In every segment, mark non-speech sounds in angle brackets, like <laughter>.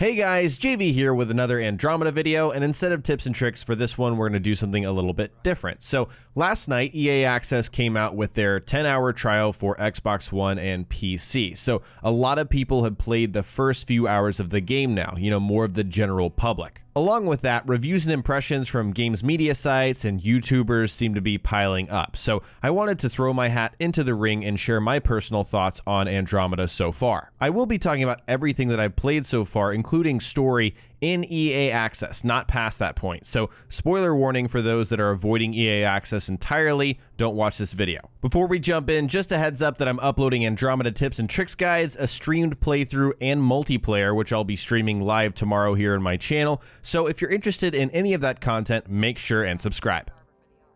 Hey guys, JV here with another Andromeda video, and instead of tips and tricks for this one, we're going to do something a little bit different. So last night, EA Access came out with their 10-hour trial for Xbox One and PC. So a lot of people have played the first few hours of the game now, you know, more of the general public. Along with that, reviews and impressions from games media sites and YouTubers seem to be piling up. So I wanted to throw my hat into the ring and share my personal thoughts on Andromeda so far. I will be talking about everything that I've played so far, including story in EA Access, not past that point. So, spoiler warning for those that are avoiding EA Access entirely, don't watch this video. Before we jump in, just a heads up that I'm uploading Andromeda tips and tricks guides, a streamed playthrough, and multiplayer, which I'll be streaming live tomorrow here on my channel. So, if you're interested in any of that content, make sure and subscribe.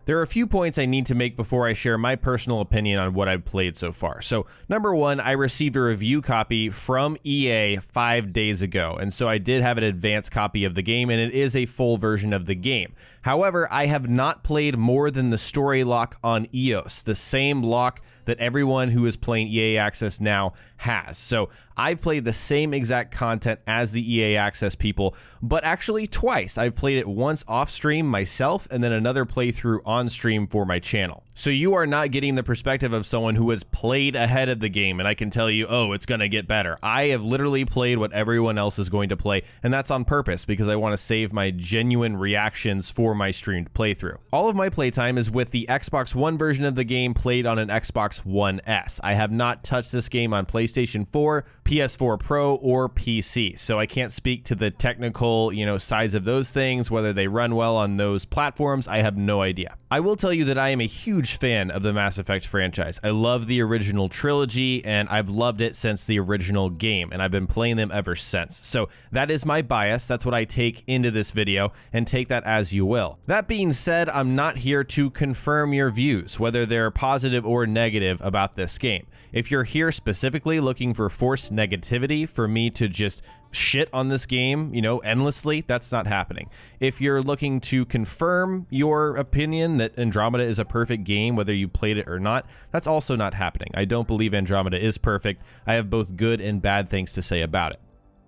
There are a few points I need to make before I share my personal opinion on what I've played so far. So, number one, I received a review copy from EA five days ago, and so I did have an advanced copy of the game, and it is a full version of the game. However, I have not played more than the story lock on EOS, the same lock that everyone who is playing EA Access now has. So I've played the same exact content as the EA Access people, but actually twice. I've played it once off stream myself and then another playthrough on stream for my channel. So you are not getting the perspective of someone who has played ahead of the game and I can tell you, oh, it's going to get better. I have literally played what everyone else is going to play, and that's on purpose because I want to save my genuine reactions for my streamed playthrough. All of my playtime is with the Xbox One version of the game played on an Xbox One S. I have not touched this game on PlayStation 4, PS4 Pro, or PC, so I can't speak to the technical, you know, size of those things, whether they run well on those platforms, I have no idea. I will tell you that I am a huge huge fan of the Mass Effect franchise. I love the original trilogy, and I've loved it since the original game, and I've been playing them ever since. So that is my bias. That's what I take into this video, and take that as you will. That being said, I'm not here to confirm your views, whether they're positive or negative about this game. If you're here specifically looking for forced negativity for me to just shit on this game, you know, endlessly, that's not happening. If you're looking to confirm your opinion that Andromeda is a perfect game, whether you played it or not, that's also not happening. I don't believe Andromeda is perfect. I have both good and bad things to say about it.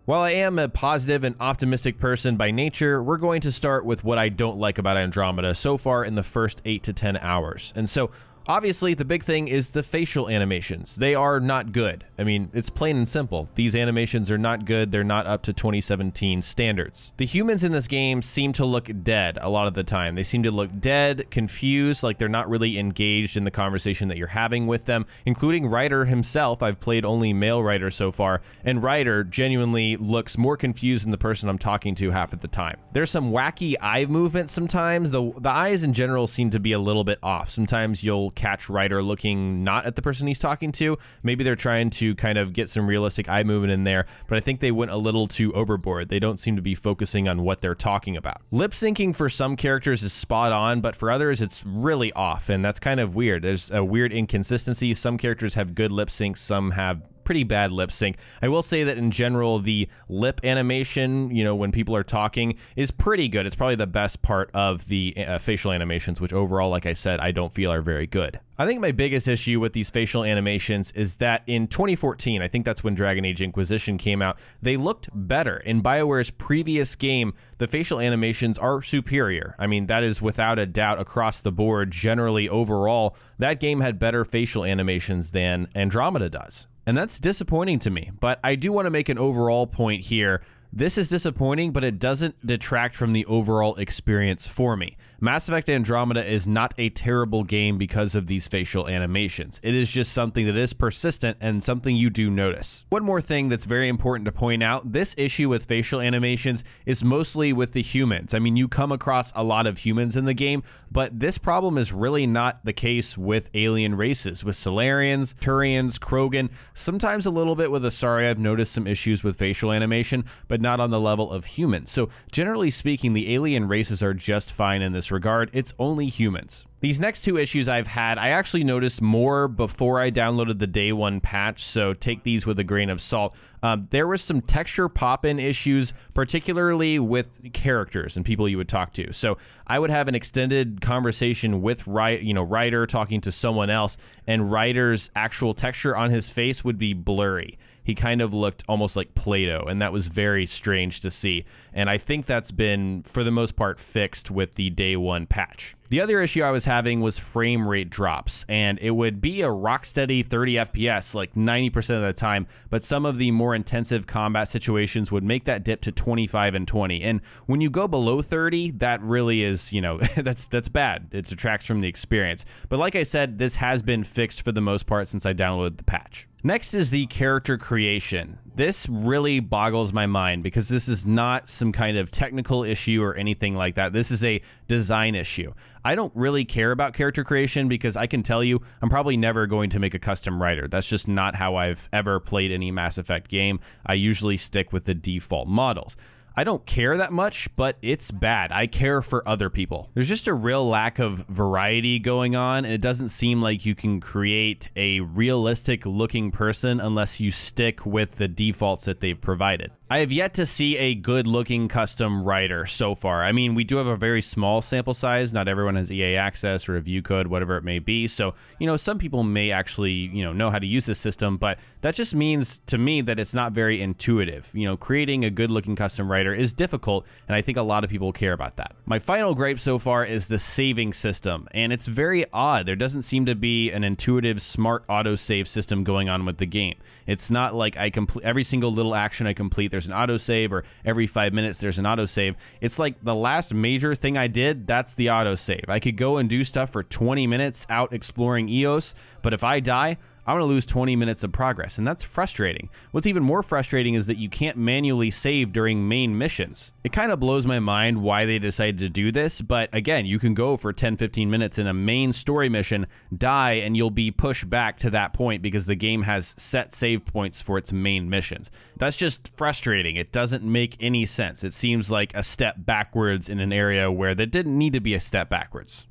While I am a positive and optimistic person by nature, we're going to start with what I don't like about Andromeda so far in the first 8 to 10 hours. And so Obviously, the big thing is the facial animations. They are not good. I mean, it's plain and simple. These animations are not good. They're not up to 2017 standards. The humans in this game seem to look dead a lot of the time. They seem to look dead, confused, like they're not really engaged in the conversation that you're having with them, including Ryder himself. I've played only male Ryder so far, and Ryder genuinely looks more confused than the person I'm talking to half of the time. There's some wacky eye movement sometimes. The, the eyes in general seem to be a little bit off. Sometimes you'll catch writer looking not at the person he's talking to. Maybe they're trying to kind of get some realistic eye movement in there, but I think they went a little too overboard. They don't seem to be focusing on what they're talking about. Lip syncing for some characters is spot on, but for others, it's really off, and that's kind of weird. There's a weird inconsistency. Some characters have good lip syncs, some have pretty bad lip sync. I will say that in general, the lip animation, you know, when people are talking, is pretty good. It's probably the best part of the uh, facial animations, which overall, like I said, I don't feel are very good. I think my biggest issue with these facial animations is that in 2014, I think that's when Dragon Age Inquisition came out, they looked better. In BioWare's previous game, the facial animations are superior. I mean, that is without a doubt across the board. Generally, overall, that game had better facial animations than Andromeda does. And that's disappointing to me. But I do want to make an overall point here. This is disappointing, but it doesn't detract from the overall experience for me. Mass Effect Andromeda is not a terrible game because of these facial animations. It is just something that is persistent and something you do notice. One more thing that's very important to point out, this issue with facial animations is mostly with the humans. I mean, you come across a lot of humans in the game, but this problem is really not the case with alien races, with Solarians, Turians, Krogan, sometimes a little bit with Asari. I've noticed some issues with facial animation, but not on the level of humans. So generally speaking, the alien races are just fine in this this regard, it's only humans. These next two issues I've had, I actually noticed more before I downloaded the day one patch, so take these with a grain of salt. Um, there was some texture pop-in issues, particularly with characters and people you would talk to. So I would have an extended conversation with Ry- you know writer talking to someone else, and writer's actual texture on his face would be blurry. He kind of looked almost like Play-Doh, and that was very strange to see. And I think that's been, for the most part, fixed with the day one patch. The other issue I was having was frame rate drops, and it would be a rock steady 30 FPS like 90% of the time, but some of the more intensive combat situations would make that dip to 25 and 20. And when you go below 30, that really is, you know, <laughs> that's that's bad. It detracts from the experience. But like I said, this has been fixed for the most part since I downloaded the patch. Next is the character creation. This really boggles my mind because this is not some kind of technical issue or anything like that. This is a design issue. I don't really care about character creation because I can tell you I'm probably never going to make a custom writer. That's just not how I've ever played any Mass Effect game. I usually stick with the default models. I don't care that much, but it's bad. I care for other people. There's just a real lack of variety going on, and it doesn't seem like you can create a realistic looking person unless you stick with the defaults that they've provided. I have yet to see a good looking custom writer so far. I mean, we do have a very small sample size. Not everyone has EA access or a view code, whatever it may be. So, you know, some people may actually, you know, know how to use this system, but that just means to me that it's not very intuitive. You know, creating a good looking custom writer is difficult, and I think a lot of people care about that. My final gripe so far is the saving system, and it's very odd. There doesn't seem to be an intuitive smart autosave system going on with the game. It's not like I complete every single little action I complete there's an autosave or every five minutes there's an autosave. It's like the last major thing I did, that's the autosave. I could go and do stuff for 20 minutes out exploring EOS, but if I die, I'm going to lose 20 minutes of progress, and that's frustrating. What's even more frustrating is that you can't manually save during main missions. It kind of blows my mind why they decided to do this, but again, you can go for 10 15 minutes in a main story mission, die, and you'll be pushed back to that point because the game has set save points for its main missions. That's just frustrating. It doesn't make any sense. It seems like a step backwards in an area where there didn't need to be a step backwards.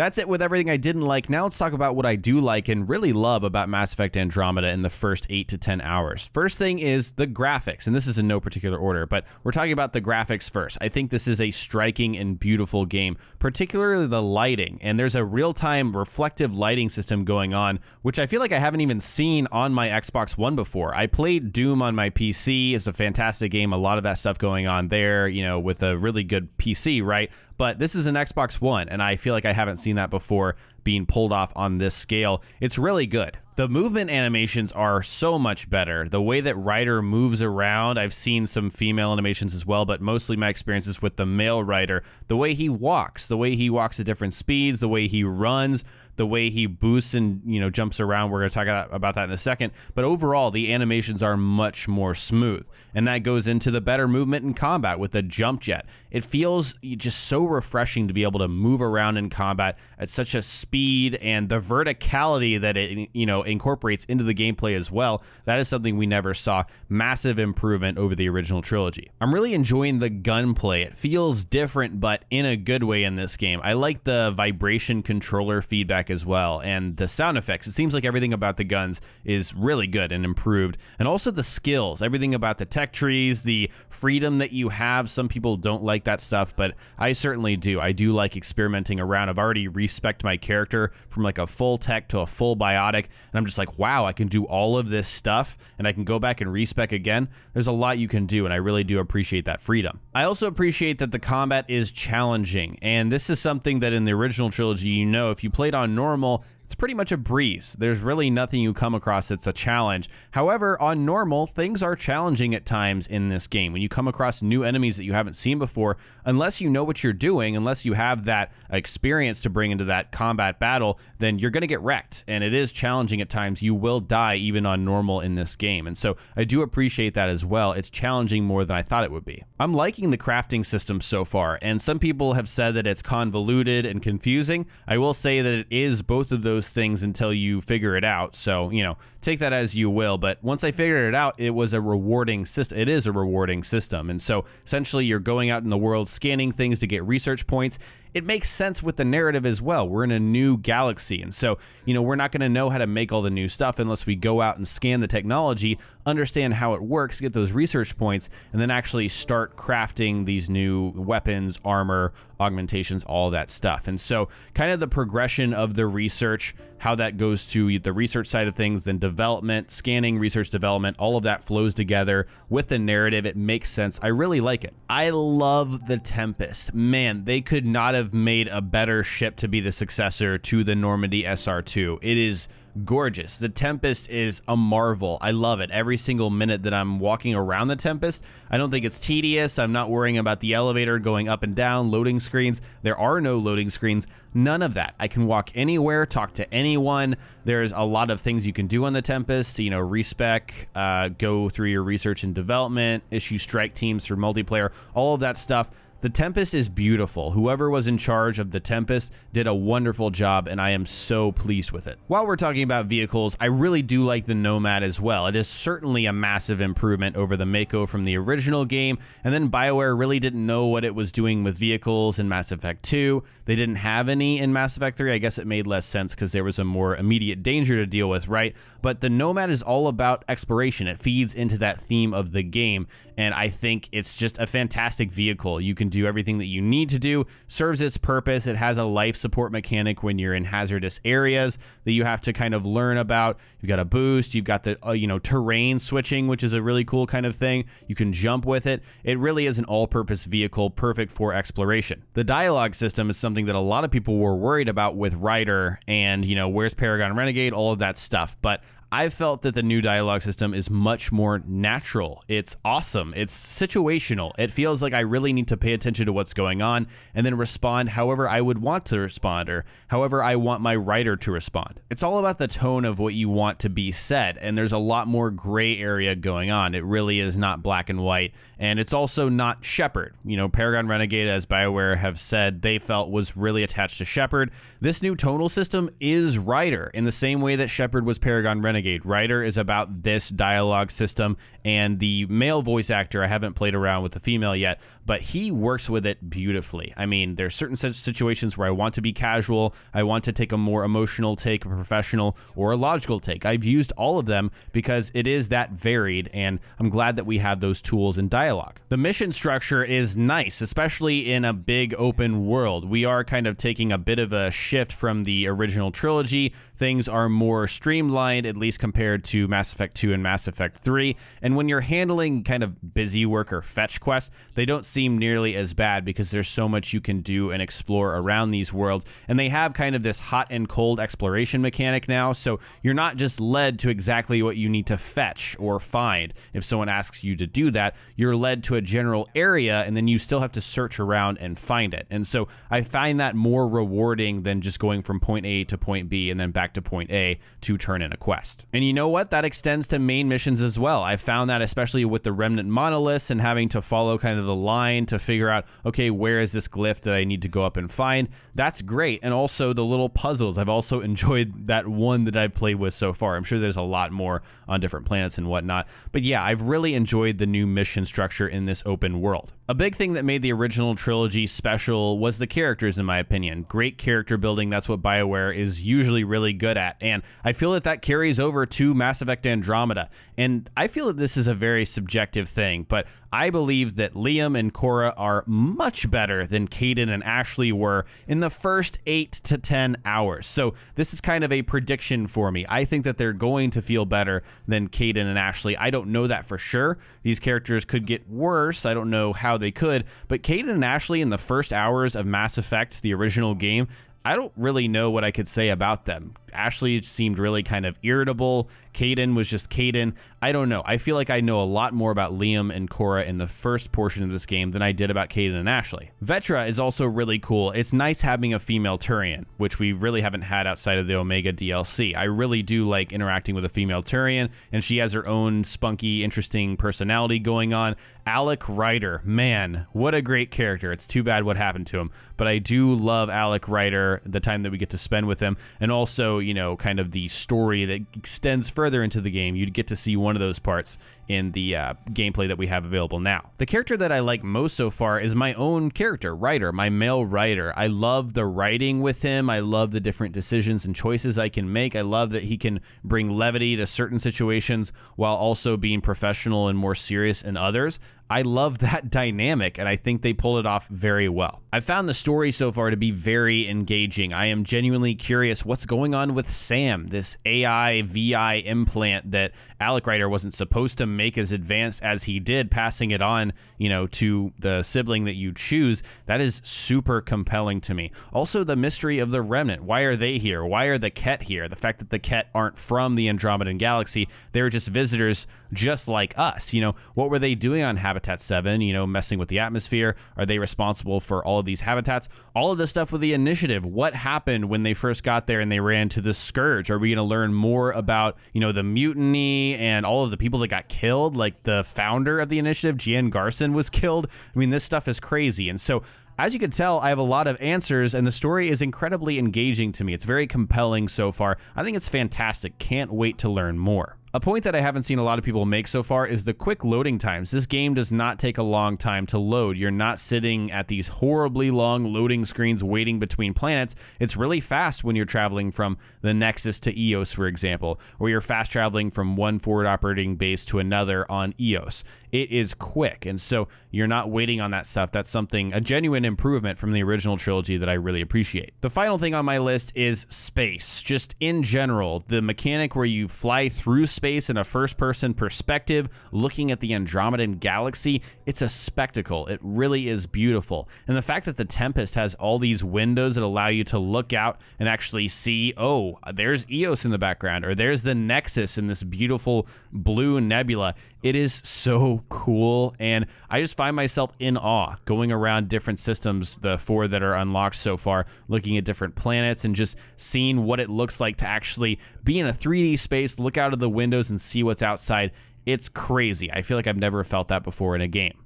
That's it with everything I didn't like. Now let's talk about what I do like and really love about Mass Effect Andromeda in the first 8 to 10 hours. First thing is the graphics, and this is in no particular order, but we're talking about the graphics first. I think this is a striking and beautiful game, particularly the lighting. And there's a real-time reflective lighting system going on, which I feel like I haven't even seen on my Xbox One before. I played Doom on my PC. It's a fantastic game. A lot of that stuff going on there, you know, with a really good PC, right? but this is an Xbox One, and I feel like I haven't seen that before being pulled off on this scale. It's really good. The movement animations are so much better. The way that Ryder moves around, I've seen some female animations as well, but mostly my experiences with the male Ryder, the way he walks, the way he walks at different speeds, the way he runs, the way he boosts and you know jumps around. We're going to talk about that in a second. But overall, the animations are much more smooth, and that goes into the better movement in combat with the jump jet. It feels just so refreshing to be able to move around in combat at such a speed and the verticality that it you know incorporates into the gameplay as well. That is something we never saw. Massive improvement over the original trilogy. I'm really enjoying the gunplay. It feels different, but in a good way in this game. I like the vibration controller feedback as well, and the sound effects. It seems like everything about the guns is really good and improved, and also the skills. Everything about the tech trees, the freedom that you have. Some people don't like that stuff, but I certainly do. I do like experimenting around. I've already respect my character from like a full tech to a full biotic, and I'm just like, wow, I can do all of this stuff, and I can go back and respec again. There's a lot you can do, and I really do appreciate that freedom. I also appreciate that the combat is challenging, and this is something that in the original trilogy, you know, if you played on normal, it's pretty much a breeze. There's really nothing you come across that's a challenge. However, on normal, things are challenging at times in this game. When you come across new enemies that you haven't seen before, unless you know what you're doing, unless you have that experience to bring into that combat battle, then you're going to get wrecked. And it is challenging at times. You will die even on normal in this game. And so I do appreciate that as well. It's challenging more than I thought it would be. I'm liking the crafting system so far, and some people have said that it's convoluted and confusing. I will say that it is both of those things until you figure it out. So, you know, take that as you will. But once I figured it out, it was a rewarding system. It is a rewarding system. And so essentially, you're going out in the world, scanning things to get research points, it makes sense with the narrative as well. We're in a new galaxy. And so, you know, we're not going to know how to make all the new stuff unless we go out and scan the technology, understand how it works, get those research points, and then actually start crafting these new weapons, armor, augmentations, all that stuff. And so, kind of the progression of the research, how that goes to the research side of things, then development, scanning, research development, all of that flows together with the narrative. It makes sense. I really like it. I love the Tempest. Man, they could not have made a better ship to be the successor to the Normandy SR2. It is gorgeous. The Tempest is a marvel. I love it. Every single minute that I'm walking around the Tempest, I don't think it's tedious. I'm not worrying about the elevator going up and down, loading screens. There are no loading screens. None of that. I can walk anywhere, talk to anyone. There's a lot of things you can do on the Tempest. You know, respec, uh, go through your research and development, issue strike teams for multiplayer, all of that stuff the Tempest is beautiful. Whoever was in charge of the Tempest did a wonderful job, and I am so pleased with it. While we're talking about vehicles, I really do like the Nomad as well. It is certainly a massive improvement over the Mako from the original game, and then BioWare really didn't know what it was doing with vehicles in Mass Effect 2. They didn't have any in Mass Effect 3. I guess it made less sense because there was a more immediate danger to deal with, right? But the Nomad is all about exploration. It feeds into that theme of the game, and I think it's just a fantastic vehicle. You can and do everything that you need to do. Serves its purpose. It has a life support mechanic when you're in hazardous areas that you have to kind of learn about. You've got a boost. You've got the uh, you know terrain switching, which is a really cool kind of thing. You can jump with it. It really is an all-purpose vehicle, perfect for exploration. The dialogue system is something that a lot of people were worried about with Ryder and you know where's Paragon Renegade, all of that stuff. But I felt that the new dialogue system is much more natural. It's awesome. It's situational. It feels like I really need to pay attention to what's going on and then respond however I would want to respond or however I want my writer to respond. It's all about the tone of what you want to be said, and there's a lot more gray area going on. It really is not black and white, and it's also not Shepard. You know, Paragon Renegade, as BioWare have said, they felt was really attached to Shepard. This new tonal system is writer, in the same way that Shepard was Paragon Renegade. Renegade. Writer is about this dialogue system, and the male voice actor, I haven't played around with the female yet, but he works with it beautifully. I mean, there's certain situations where I want to be casual, I want to take a more emotional take, a professional, or a logical take. I've used all of them because it is that varied, and I'm glad that we have those tools in dialogue. The mission structure is nice, especially in a big open world. We are kind of taking a bit of a shift from the original trilogy. Things are more streamlined, at least least compared to Mass Effect 2 and Mass Effect 3. And when you're handling kind of busy work or fetch quests, they don't seem nearly as bad because there's so much you can do and explore around these worlds. And they have kind of this hot and cold exploration mechanic now, so you're not just led to exactly what you need to fetch or find. If someone asks you to do that, you're led to a general area and then you still have to search around and find it. And so I find that more rewarding than just going from point A to point B and then back to point A to turn in a quest. And you know what? That extends to main missions as well. I found that especially with the remnant monoliths and having to follow kind of the line to figure out, okay, where is this glyph that I need to go up and find? That's great. And also the little puzzles. I've also <laughs> enjoyed that one that I've played with so far. I'm sure there's a lot more on different planets and whatnot. But yeah, I've really enjoyed the new mission structure in this open world. A big thing that made the original trilogy special was the characters, in my opinion. Great character building. That's what BioWare is usually really good at. And I feel that that carries over over to Mass Effect Andromeda. And I feel that this is a very subjective thing, but I believe that Liam and Cora are much better than Caden and Ashley were in the first eight to 10 hours. So this is kind of a prediction for me. I think that they're going to feel better than Caden and Ashley. I don't know that for sure. These characters could get worse. I don't know how they could, but Caden and Ashley in the first hours of Mass Effect, the original game, I don't really know what I could say about them. Ashley seemed really kind of irritable. Caden was just Caden. I don't know. I feel like I know a lot more about Liam and Cora in the first portion of this game than I did about Caden and Ashley. Vetra is also really cool. It's nice having a female Turian, which we really haven't had outside of the Omega DLC. I really do like interacting with a female Turian, and she has her own spunky, interesting personality going on. Alec Ryder, man, what a great character. It's too bad what happened to him, but I do love Alec Ryder, the time that we get to spend with him, and also you know, kind of the story that extends further into the game, you'd get to see one of those parts in the uh, gameplay that we have available now. The character that I like most so far is my own character, Ryder, my male Ryder. I love the writing with him. I love the different decisions and choices I can make. I love that he can bring levity to certain situations while also being professional and more serious in others. I love that <laughs> dynamic, and I think they pulled it off very well. I found the story so far to be very engaging. I am genuinely curious what's going on with Sam, this AI VI implant that Alec Ryder wasn't supposed to make as advanced as he did, passing it on, you know, to the sibling that you choose. That is super compelling to me. Also, the mystery of the remnant. Why are they here? Why are the Ket here? The fact that the Ket aren't from the Andromedan galaxy, they're just visitors just like us. You know, what were they doing on Habitat? Habitat 7, you know, messing with the atmosphere? Are they responsible for all of these habitats? All of this stuff with the initiative. What happened when they first got there and they ran to the Scourge? Are we going to learn more about, you know, the mutiny and all of the people that got killed? Like the founder of the initiative, Gian Garson, was killed. I mean, this stuff is crazy. And so as you can tell, I have a lot of answers, and the story is incredibly engaging to me. It's very compelling so far. I think it's fantastic. Can't wait to learn more. A point that I haven't seen a lot of people make so far is the quick loading times. This game does not take a long time to load. You're not sitting at these horribly long loading screens waiting between planets. It's really fast when you're traveling from the Nexus to Eos, for example, or you're fast traveling from one forward operating base to another on Eos. It is quick, and so you're not waiting on that stuff. That's something, a genuine improvement from the original trilogy that I really appreciate. The final thing on my list is space. Just in general, the mechanic where you fly through space space in a first person perspective, looking at the Andromedan galaxy. It's a spectacle. It really is beautiful. And the fact that the Tempest has all these windows that allow you to look out and actually see, oh, there's Eos in the background, or there's the Nexus in this beautiful blue nebula. It is so cool. And I just find myself in awe going around different systems, the four that are unlocked so far, looking at different planets and just seeing what it looks like to actually be in a 3D space, look out of the windows and see what's outside. It's crazy. I feel like I've never felt that before in a game.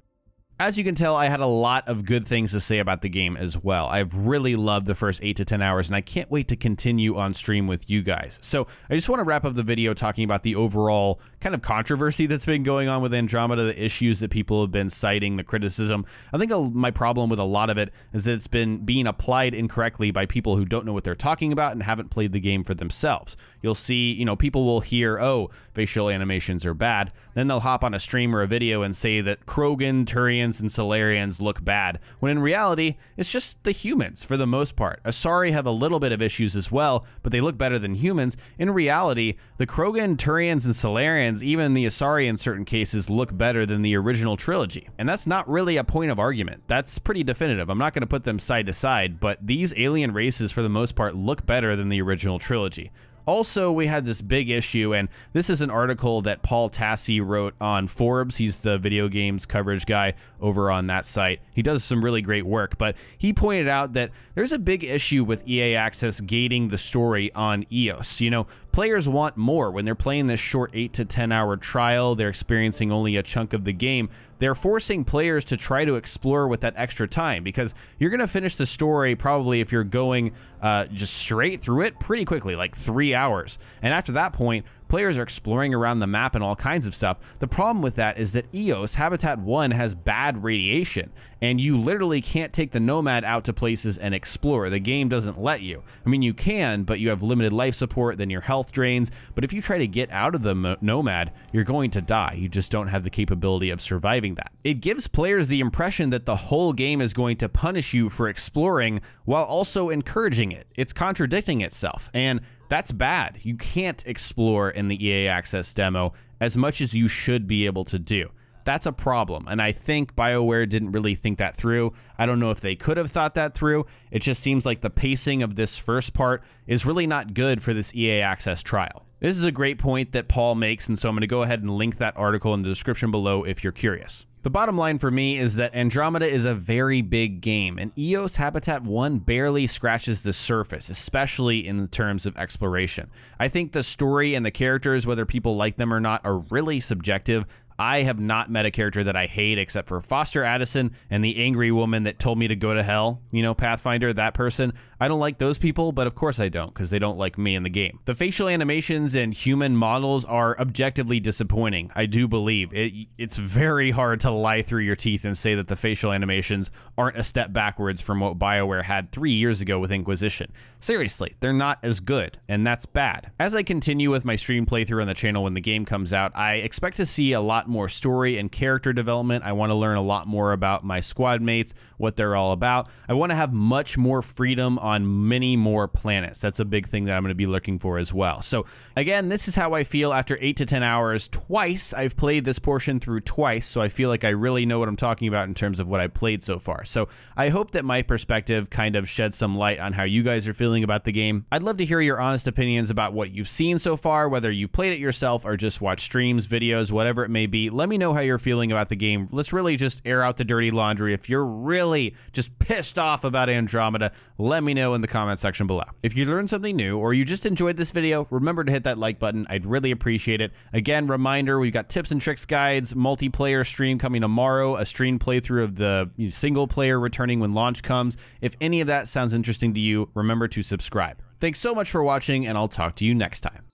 As you can tell, I had a lot of good things to say about the game as well. I've really loved the first 8 to 10 hours, and I can't wait to continue on stream with you guys. So I just want to wrap up the video talking about the overall kind of controversy that's been going on with Andromeda, the issues that people have been citing, the criticism. I think my problem with a lot of it is that it's been being applied incorrectly by people who don't know what they're talking about and haven't played the game for themselves. You'll see, you know, people will hear, oh, facial animations are bad. Then they'll hop on a stream or a video and say that Krogan, Turian, and Solarians look bad, when in reality, it's just the humans for the most part. Asari have a little bit of issues as well, but they look better than humans. In reality, the Krogan, Turians, and Solarians, even the Asari in certain cases, look better than the original trilogy. And that's not really a point of argument. That's pretty definitive. I'm not going to put them side to side, but these alien races, for the most part, look better than the original trilogy. Also, we had this big issue, and this is an article that Paul Tassi wrote on Forbes. He's the video games coverage guy over on that site. He does some really great work, but he pointed out that there's a big issue with EA Access gating the story on EOS. You know, Players want more. When they're playing this short 8 to 10 hour trial, they're experiencing only a chunk of the game. They're forcing players to try to explore with that extra time because you're going to finish the story probably if you're going uh, just straight through it pretty quickly, like three hours. And after that point, Players are exploring around the map and all kinds of stuff. The problem with that is that EOS Habitat 1 has bad radiation, and you literally can't take the Nomad out to places and explore. The game doesn't let you. I mean, you can, but you have limited life support, then your health drains. But if you try to get out of the Nomad, you're going to die. You just don't have the capability of surviving that. It gives players the impression that the whole game is going to punish you for exploring while also encouraging it. It's contradicting itself. And that's bad. You can't explore in the EA Access demo as much as you should be able to do. That's a problem. And I think BioWare didn't really think that through. I don't know if they could have thought that through. It just seems like the pacing of this first part is really not good for this EA Access trial. This is a great point that Paul makes, and so I'm going to go ahead and link that article in the description below if you're curious. The bottom line for me is that Andromeda is a very big game, and EOS Habitat 1 barely scratches the surface, especially in terms of exploration. I think the story and the characters, whether people like them or not, are really subjective, I have not met a character that I hate except for Foster Addison and the angry woman that told me to go to hell, you know, Pathfinder, that person. I don't like those people, but of course I don't because they don't like me in the game. The facial animations and human models are objectively disappointing, I do believe. It, it's very hard to lie through your teeth and say that the facial animations aren't a step backwards from what BioWare had three years ago with Inquisition. Seriously, they're not as good, and that's bad. As I continue with my stream playthrough on the channel when the game comes out, I expect to see a lot lot more story and character development. I want to learn a lot more about my squad mates, what they're all about. I want to have much more freedom on many more planets. That's a big thing that I'm going to be looking for as well. So, again, this is how I feel after 8 to 10 hours twice. I've played this portion through twice, so I feel like I really know what I'm talking about in terms of what I played so far. So, I hope that my perspective kind of sheds some light on how you guys are feeling about the game. I'd love to hear your honest opinions about what you've seen so far, whether you played it yourself or just watched streams, videos, whatever it may be be. Let me know how you're feeling about the game. Let's really just air out the dirty laundry. If you're really just pissed off about Andromeda, let me know in the comment section below. If you learned something new or you just enjoyed this video, remember to hit that like button. I'd really appreciate it. Again, reminder, we've got tips and tricks guides, multiplayer stream coming tomorrow, a stream playthrough of the single player returning when launch comes. If any of that sounds interesting to you, remember to subscribe. Thanks so much for watching, and I'll talk to you next time.